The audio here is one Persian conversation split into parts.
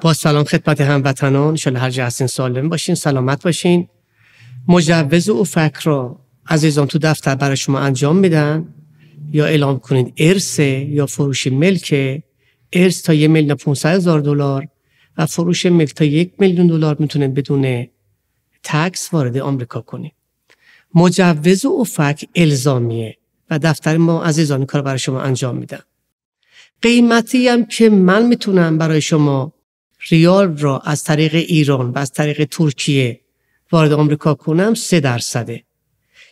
با سلام خدمت هموطنان شل هر جا هستین سالم باشین سلامت باشین مجوز افک را عزیزان تو دفتر برای شما انجام میدن یا اعلام کنید ارث یا فروشی ملک ارث تا یه میلیون 500 هزار دلار و فروش ملک تا یک میلیون دلار میتونید بدون تکس وارد آمریکا کنید مجوز افک الزامیه و دفتر ما عزیزان کار برای شما انجام میدن قیمتی هم که من میتونم برای شما ریال را از طریق ایران و از طریق ترکیه وارد آمریکا کنم سه درصده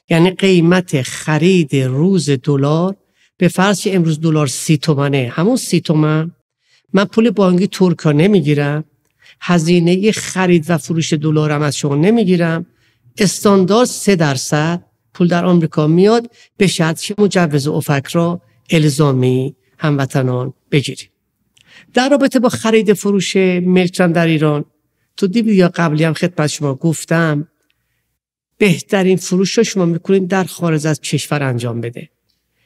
یعنی قیمت خرید روز دلار به فرض که امروز دلار سی تومنه همون سی تومن من پول بانکی ترکا نمیگیرم هزینه خرید و فروش دلارم از شما نمیگیرم استاندارد سه درصد پول در آمریکا میاد به شرط که مجوز افک را الزامی هموطنان بگیریم در رابطه با خرید فروش ملکان در ایران تو دیدید یا قبلی هم خدمت شما گفتم بهترین فروش رو شما میکنید در خارج از کشور انجام بده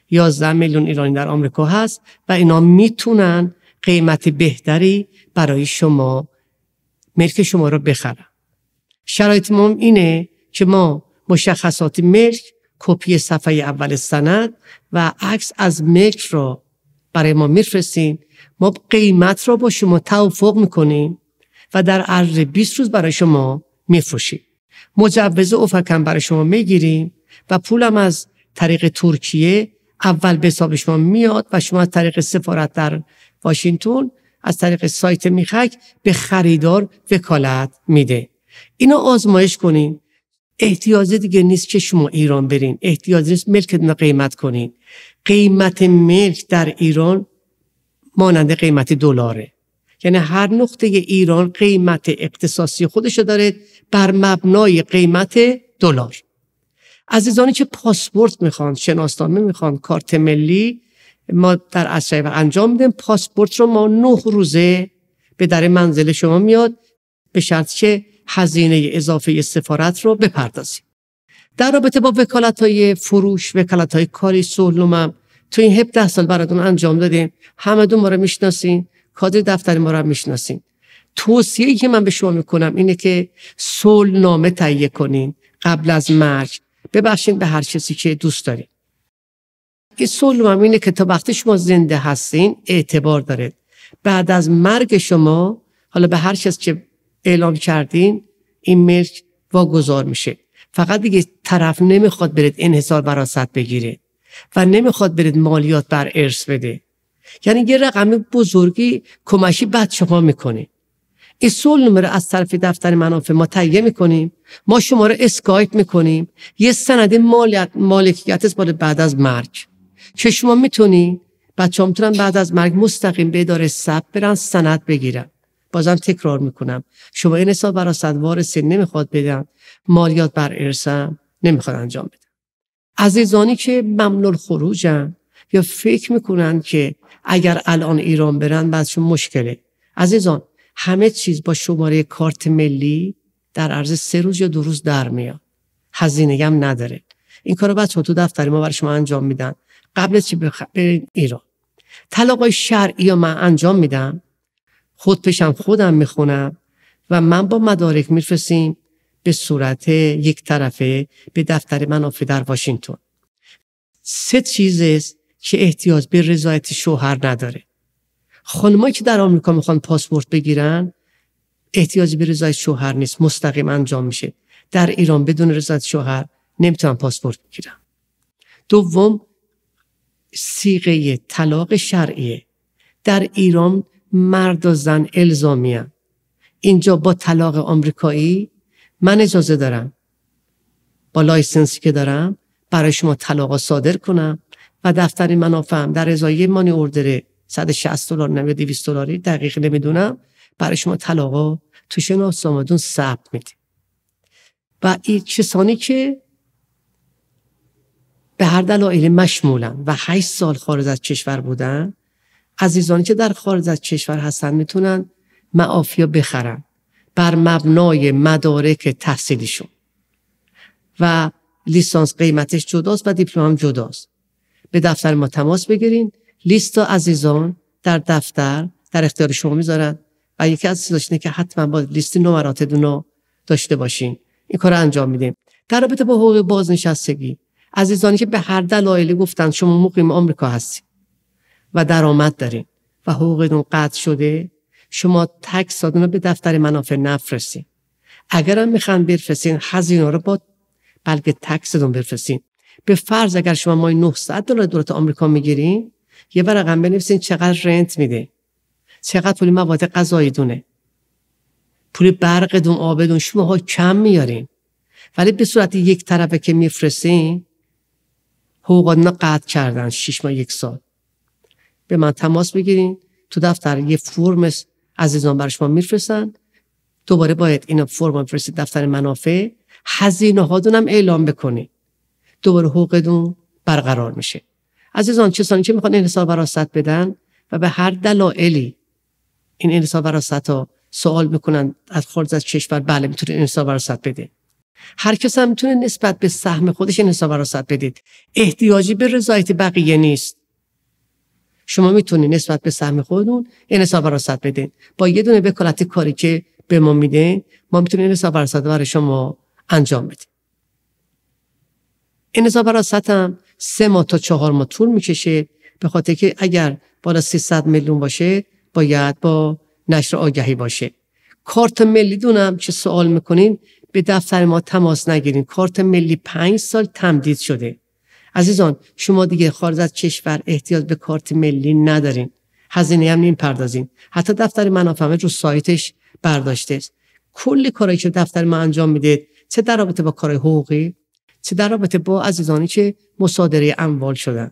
11 میلیون ایرانی در آمریکا هست و اینا میتونن قیمت بهتری برای شما ملک شما رو بخرن شرایط ما اینه که ما مشخصات ملک کپی صفحه اول سند و عکس از ملک را برای ما میفرستین ما قیمت را با شما توافق میکنیم و در عرض 20 روز برای شما میفروشیم مجوز افکم برای شما میگیریم و پولم از طریق ترکیه اول به حساب شما میاد و شما از طریق سفارت در واشنگتن از طریق سایت میخک به خریدار وکالت میده اینو آزمایش کنین احتیاز دیگه نیست که شما ایران برین احتیاج نیست ملکتون قیمت کنین قیمت ملک در ایران مانند قیمت دلاره یعنی هر نقطه ایران قیمت اقتصاسی خودش داره بر مبنای قیمت دلار عزیزانی که پاسپورت میخوان شناسنامه میخوان کارت ملی ما در اسرع و انجام میدیم پاسپورت رو ما نه روزه به در منزل شما میاد به شرط که هزینه اضافه سفارت رو بپردازیم در رابطه با وکالت های فروش وکالت های کاری هم تو این 17 سال براتون انجام دادیم همه دو ما رو میشناسین کادر دفتر ما رو میشناسین توصیه که من به شما میکنم اینه که صلح نامه تهیه کنین قبل از مرگ ببخشین به هر کسی که دوست دارین که اینه که تا وقتی شما زنده هستین اعتبار داره بعد از مرگ شما حالا به هر چیز که اعلام کردین این ملک واگذار میشه فقط دیگه طرف نمیخواد برید انحصار براست بگیره و نمیخواد برید مالیات بر ارث بده یعنی یه رقم بزرگی کمشی بد شما میکنه سول نمره از طرف دفتر منافع ما تهیه میکنیم ما شما را اسکایت میکنیم یه سند مالیت مالکیت است بعد از مرگ چه شما میتونی بچه میتونن بعد از مرگ مستقیم به اداره سب برن سند بگیرن بازم تکرار میکنم شما این حساب برای صدوار سن نمیخواد بدن مالیات بر ارسم نمیخواد انجام بدن عزیزانی که ممنون خروجم یا فکر میکنن که اگر الان ایران برن بعدشون مشکله عزیزان همه چیز با شماره کارت ملی در عرض سه روز یا دو روز در میاد هزینه هم نداره این کارو بچه‌ها تو دفتر ما برای شما انجام میدن قبل چی بخ... ایران طلاق شرعی یا من انجام میدم خود پیشم خودم میخونم و من با مدارک میفرستیم به صورت یک طرفه به دفتر منافع در واشنگتن سه چیز است که احتیاج به رضایت شوهر نداره خانمایی که در آمریکا میخوان پاسپورت بگیرن احتیاج به رضایت شوهر نیست مستقیم انجام میشه در ایران بدون رضایت شوهر نمیتونم پاسپورت بگیرم دوم سیغه طلاق شرعیه در ایران مرد و زن الزامیم اینجا با طلاق آمریکایی من اجازه دارم با لایسنسی که دارم برای شما طلاق صادر کنم و دفتر منافعم در ازای مانی اوردر 160 دلار نمی 200 دلاری دقیق نمیدونم برای شما طلاقا تو شناس آمدون ثبت میدیم و این کسانی که به هر دلایل مشمولن و 8 سال خارج از کشور بودن عزیزانی که در خارج از کشور هستن میتونن معافیا بخرن بر مبنای مدارک تحصیلیشون و لیسانس قیمتش جداست و دیپلم هم جداست به دفتر ما تماس بگیرین لیست عزیزان در دفتر در اختیار شما میذارن و یکی از چیزاش که حتما با لیست نمرات دونو داشته باشین این کار انجام میدیم در رابطه با حقوق بازنشستگی عزیزانی که به هر دلایلی گفتن شما مقیم آمریکا هستی و درآمد دارین و حقوقتون قطع شده شما تک سادون به دفتر منافع اگر اگرم میخوان بفرسین هزینه رو با بلکه تکستون بفرسین. به فرض اگر شما مای 900 دلار دولت آمریکا میگیرین یه برقم بنویسین چقدر رنت میده چقدر پول مواد غذایی دونه پول آب دون شما ها کم میارین ولی به صورت یک طرفه که میفرسین حقوقاتون قطع کردن 6 ماه یک سال به من تماس بگیرین تو دفتر یه فرم عزیزان برای شما میفرستن دوباره باید این فرم میفرستید دفتر منافع هزینه دونم اعلام بکنی دوباره حقوقتون برقرار میشه عزیزان چسانی چه میخوان انحصار وراثت بدن و به هر دلایلی این انحصار را ها سوال میکنن از خارج از کشور بله میتونه انحصار وراثت بده هر کس هم میتونه نسبت به سهم خودش انحصار وراثت بدید احتیاجی به رضایت بقیه نیست شما میتونید نسبت به سهم خودتون را وراثت بدین با یه دونه وکالت کاری که به ما میده ما میتونیم این را صد برای شما انجام بدیم را وراثت هم سه ماه تا چهار ماه طول میکشه به خاطر که اگر بالا 300 میلیون باشه باید با نشر آگهی باشه کارت ملی دونم چه سوال میکنین به دفتر ما تماس نگیرین کارت ملی پنج سال تمدید شده عزیزان شما دیگه خارج از کشور احتیاج به کارت ملی ندارین هزینه هم نیم پردازین حتی دفتر منافعه رو سایتش برداشته است کل که دفتر ما انجام میده چه در رابطه با کارهای حقوقی چه در رابطه با عزیزانی که مصادره اموال شدن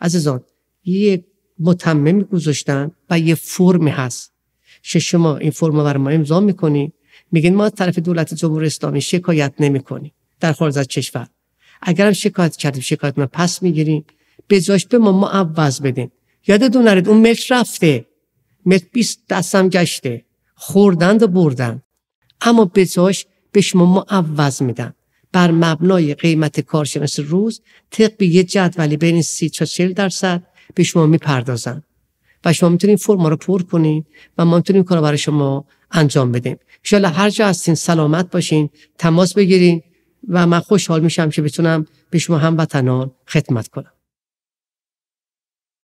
عزیزان یه متمم گذاشتن و یه فرمی هست که شما این فرم رو ما امضا میکنی میگین ما از طرف دولت جمهوری اسلامی شکایت نمیکنیم در خارج از کشور اگرم شکایت کردیم شکایت ما پس میگیریم به به ما ما عوض بدین یادتون نرید اون متر رفته متر بیست دستم گشته خوردند و بردن اما به به شما ما عوض میدن بر مبنای قیمت مثل روز طبق یه جدولی بین 30 تا 40 درصد به شما میپردازن و شما میتونید فرما رو پر کنین و ما میتونیم کار برای شما انجام بدیم ان هر جا هستین سلامت باشین تماس بگیرین و من خوشحال میشم که بتونم به شما هموطنان خدمت کنم